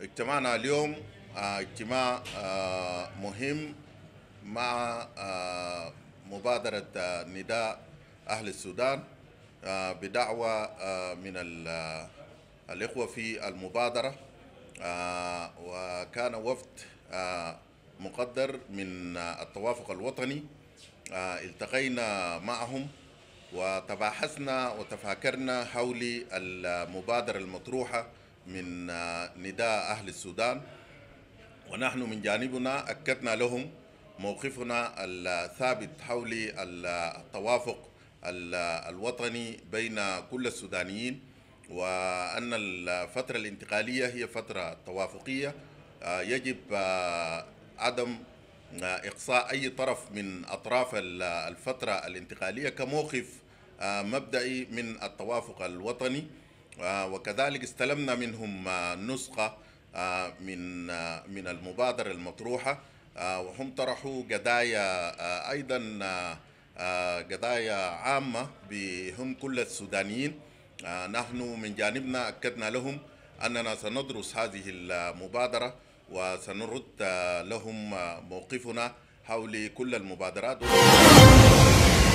اجتماعنا اليوم آه، اجتماع آه، مهم مع آه، مبادرة نداء أهل السودان بدعوة من الإخوة في المبادرة وكان وفد مقدر من التوافق الوطني التقينا معهم وتباحثنا وتفاكرنا حول المبادرة المطروحة من آه، نداء أهل السودان ونحن من جانبنا أكدنا لهم موقفنا الثابت حول التوافق الوطني بين كل السودانيين وأن الفترة الانتقالية هي فترة توافقية آه، يجب آه، عدم إقصاء أي طرف من أطراف الفترة الانتقالية كموقف مبدئي من التوافق الوطني آه، وكذلك استلمنا منهم آه، نسخة آه، من من المبادرة المطروحة وهم طرحوا قضايا أيضا قضايا عامة بهم كل السودانيين نحن من جانبنا أكدنا لهم أننا سندرس هذه المبادرة وسنرد لهم موقفنا حول كل المبادرات